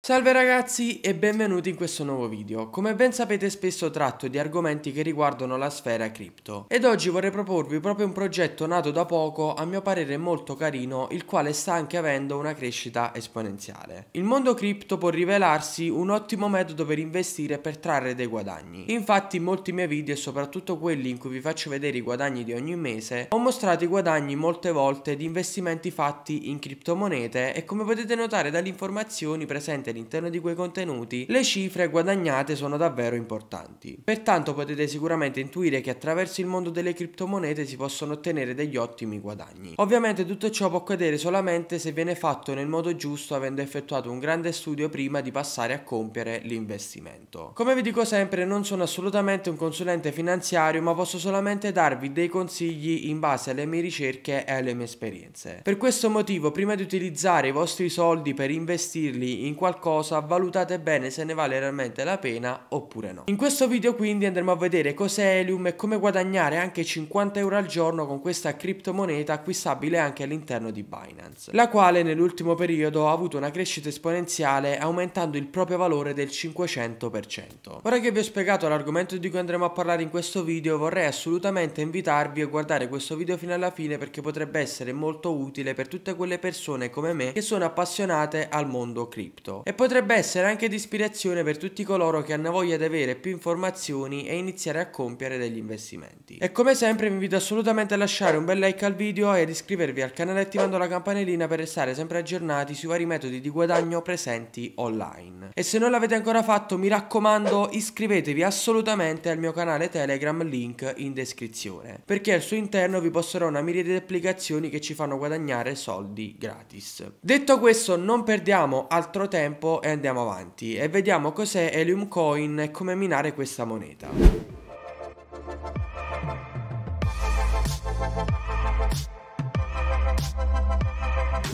Salve ragazzi e benvenuti in questo nuovo video. Come ben sapete spesso tratto di argomenti che riguardano la sfera cripto ed oggi vorrei proporvi proprio un progetto nato da poco, a mio parere molto carino, il quale sta anche avendo una crescita esponenziale. Il mondo cripto può rivelarsi un ottimo metodo per investire e per trarre dei guadagni. Infatti in molti miei video e soprattutto quelli in cui vi faccio vedere i guadagni di ogni mese, ho mostrato i guadagni molte volte di investimenti fatti in criptomonete e come potete notare dalle informazioni presenti presente all'interno di quei contenuti, le cifre guadagnate sono davvero importanti. Pertanto potete sicuramente intuire che attraverso il mondo delle criptomonete si possono ottenere degli ottimi guadagni. Ovviamente tutto ciò può accadere solamente se viene fatto nel modo giusto avendo effettuato un grande studio prima di passare a compiere l'investimento. Come vi dico sempre non sono assolutamente un consulente finanziario ma posso solamente darvi dei consigli in base alle mie ricerche e alle mie esperienze. Per questo motivo prima di utilizzare i vostri soldi per investirli in qualche qualcosa valutate bene se ne vale realmente la pena oppure no. In questo video quindi andremo a vedere cos'è Helium e come guadagnare anche 50 euro al giorno con questa criptomoneta acquistabile anche all'interno di Binance, la quale nell'ultimo periodo ha avuto una crescita esponenziale aumentando il proprio valore del 500%. Ora che vi ho spiegato l'argomento di cui andremo a parlare in questo video vorrei assolutamente invitarvi a guardare questo video fino alla fine perché potrebbe essere molto utile per tutte quelle persone come me che sono appassionate al mondo cripto e potrebbe essere anche di ispirazione per tutti coloro che hanno voglia di avere più informazioni e iniziare a compiere degli investimenti. E come sempre vi invito assolutamente a lasciare un bel like al video e ad iscrivervi al canale attivando la campanellina per restare sempre aggiornati sui vari metodi di guadagno presenti online. E se non l'avete ancora fatto mi raccomando iscrivetevi assolutamente al mio canale Telegram link in descrizione perché al suo interno vi posterò una miriade di applicazioni che ci fanno guadagnare soldi gratis. Detto questo non perdiamo altro tempo tempo e andiamo avanti e vediamo cos'è Helium Coin e come minare questa moneta.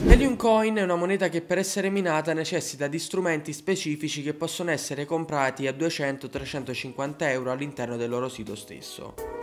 Helium Coin è una moneta che per essere minata necessita di strumenti specifici che possono essere comprati a 200-350 euro all'interno del loro sito stesso.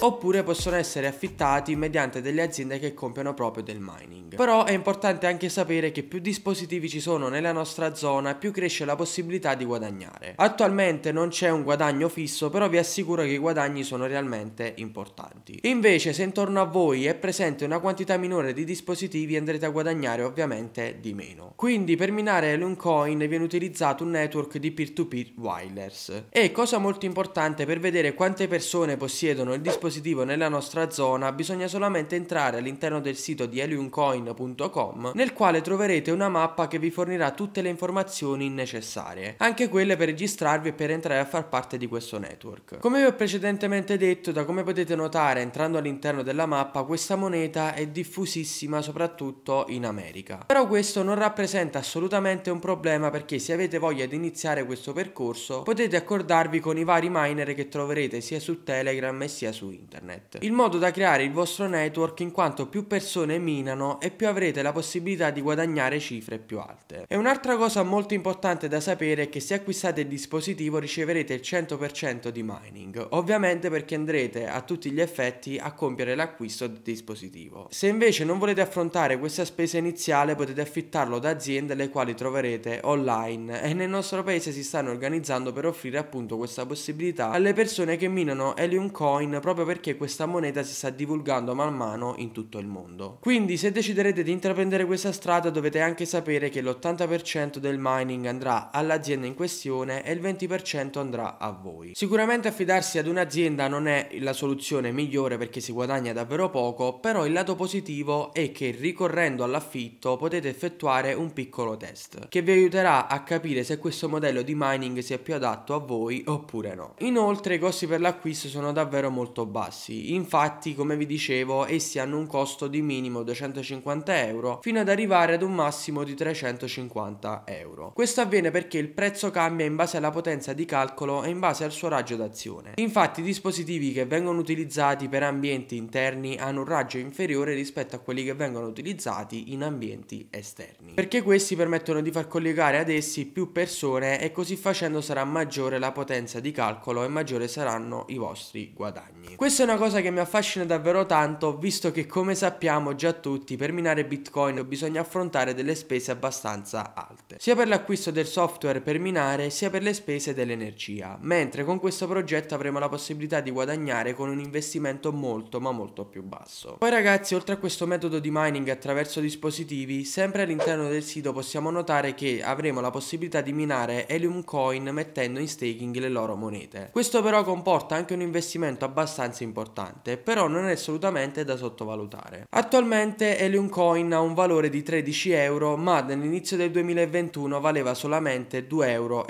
oppure possono essere affittati mediante delle aziende che compiono proprio del mining. Però è importante anche sapere che più dispositivi ci sono nella nostra zona, più cresce la possibilità di guadagnare. Attualmente non c'è un guadagno fisso, però vi assicuro che i guadagni sono realmente importanti. Invece se intorno a voi è presente una quantità minore di dispositivi andrete a guadagnare ovviamente di meno. Quindi per minare l'uncoin viene utilizzato un network di peer-to-peer wireless. E cosa molto importante per vedere quante persone possiedono il dispositivo positivo nella nostra zona bisogna solamente entrare all'interno del sito di heliumcoin.com nel quale troverete una mappa che vi fornirà tutte le informazioni necessarie, anche quelle per registrarvi e per entrare a far parte di questo network. Come vi ho precedentemente detto, da come potete notare entrando all'interno della mappa questa moneta è diffusissima soprattutto in America. Però questo non rappresenta assolutamente un problema perché se avete voglia di iniziare questo percorso potete accordarvi con i vari miner che troverete sia su Telegram sia su internet. Il modo da creare il vostro network in quanto più persone minano e più avrete la possibilità di guadagnare cifre più alte. E un'altra cosa molto importante da sapere è che se acquistate il dispositivo riceverete il 100% di mining, ovviamente perché andrete a tutti gli effetti a compiere l'acquisto del dispositivo. Se invece non volete affrontare questa spesa iniziale potete affittarlo da aziende le quali troverete online e nel nostro paese si stanno organizzando per offrire appunto questa possibilità alle persone che minano Helium Coin proprio perché questa moneta si sta divulgando man mano in tutto il mondo. Quindi se deciderete di intraprendere questa strada dovete anche sapere che l'80% del mining andrà all'azienda in questione e il 20% andrà a voi. Sicuramente affidarsi ad un'azienda non è la soluzione migliore perché si guadagna davvero poco, però il lato positivo è che ricorrendo all'affitto potete effettuare un piccolo test che vi aiuterà a capire se questo modello di mining sia più adatto a voi oppure no. Inoltre i costi per l'acquisto sono davvero molto bassi bassi. Infatti, come vi dicevo, essi hanno un costo di minimo 250 euro fino ad arrivare ad un massimo di 350 euro. Questo avviene perché il prezzo cambia in base alla potenza di calcolo e in base al suo raggio d'azione. Infatti, i dispositivi che vengono utilizzati per ambienti interni hanno un raggio inferiore rispetto a quelli che vengono utilizzati in ambienti esterni. Perché questi permettono di far collegare ad essi più persone e così facendo sarà maggiore la potenza di calcolo e maggiore saranno i vostri guadagni. Questa è una cosa che mi affascina davvero tanto, visto che come sappiamo già tutti, per minare Bitcoin bisogna affrontare delle spese abbastanza alte, sia per l'acquisto del software per minare, sia per le spese dell'energia, mentre con questo progetto avremo la possibilità di guadagnare con un investimento molto ma molto più basso. Poi ragazzi, oltre a questo metodo di mining attraverso dispositivi, sempre all'interno del sito possiamo notare che avremo la possibilità di minare Helium Coin mettendo in staking le loro monete. Questo però comporta anche un investimento abbastanza importanza importante, però non è assolutamente da sottovalutare. Attualmente Helium Coin ha un valore di 13 euro, ma dall'inizio del 2021 valeva solamente 2,50 euro.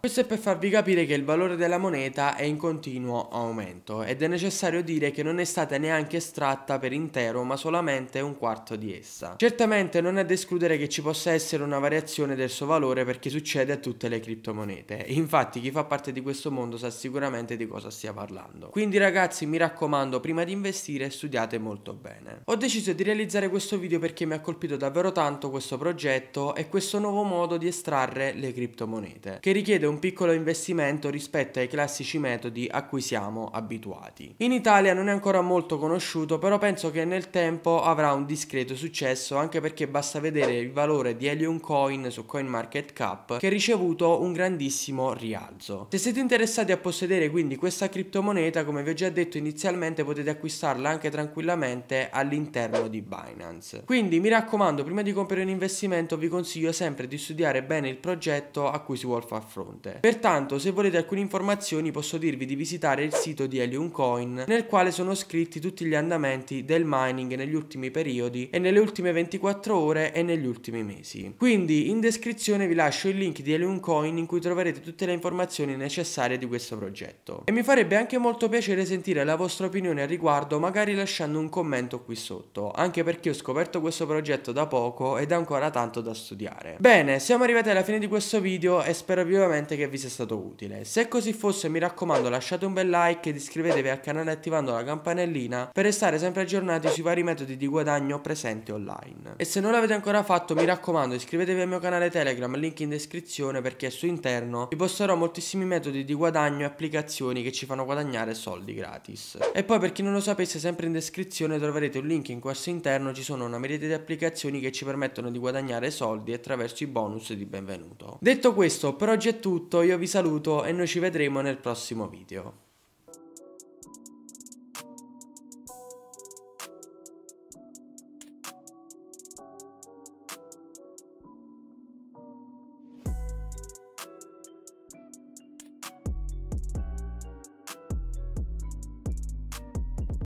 Questo è per farvi capire che il valore della moneta è in continuo aumento ed è necessario dire che non è stata neanche estratta per intero, ma solamente un quarto di essa. Certamente non è da escludere che ci possa essere una variazione del suo valore perché succede a tutte le criptomonete. Infatti chi fa parte di questo mondo sa sicuramente di cosa stia parlando. Quindi ragazzi mi raccomando prima di investire studiate molto bene. Ho deciso di realizzare questo video perché mi ha colpito davvero tanto questo progetto e questo nuovo modo di estrarre le criptomonete che richiede un piccolo investimento rispetto ai classici metodi a cui siamo abituati. In Italia non è ancora molto conosciuto però penso che nel tempo avrà un discreto successo anche perché basta vedere il valore di Helium Coin su CoinMarketCap che ha ricevuto un grandissimo rialzo. Se siete interessati a possedere quindi questa criptomoneta come vi ho già detto inizialmente potete acquistarla anche tranquillamente all'interno di Binance. Quindi mi raccomando, prima di compiere un investimento vi consiglio sempre di studiare bene il progetto a cui si vuole far fronte. Pertanto, se volete alcune informazioni posso dirvi di visitare il sito di Helium Coin nel quale sono scritti tutti gli andamenti del mining negli ultimi periodi e nelle ultime 24 ore e negli ultimi mesi. Quindi in descrizione vi lascio il link di Helium Coin in cui troverete tutte le informazioni necessarie di questo progetto. E mi farebbe anche molto piacere piacere sentire la vostra opinione al riguardo, magari lasciando un commento qui sotto, anche perché ho scoperto questo progetto da poco ed è ancora tanto da studiare. Bene, siamo arrivati alla fine di questo video e spero vivamente che vi sia stato utile. Se così fosse mi raccomando lasciate un bel like ed iscrivetevi al canale attivando la campanellina per restare sempre aggiornati sui vari metodi di guadagno presenti online. E se non l'avete ancora fatto mi raccomando iscrivetevi al mio canale Telegram, link in descrizione perché al suo interno vi posterò moltissimi metodi di guadagno e applicazioni che ci fanno guadagnare soldi soldi gratis. E poi per chi non lo sapesse sempre in descrizione troverete un link in questo interno ci sono una merita di applicazioni che ci permettono di guadagnare soldi attraverso i bonus di benvenuto. Detto questo per oggi è tutto, io vi saluto e noi ci vedremo nel prossimo video.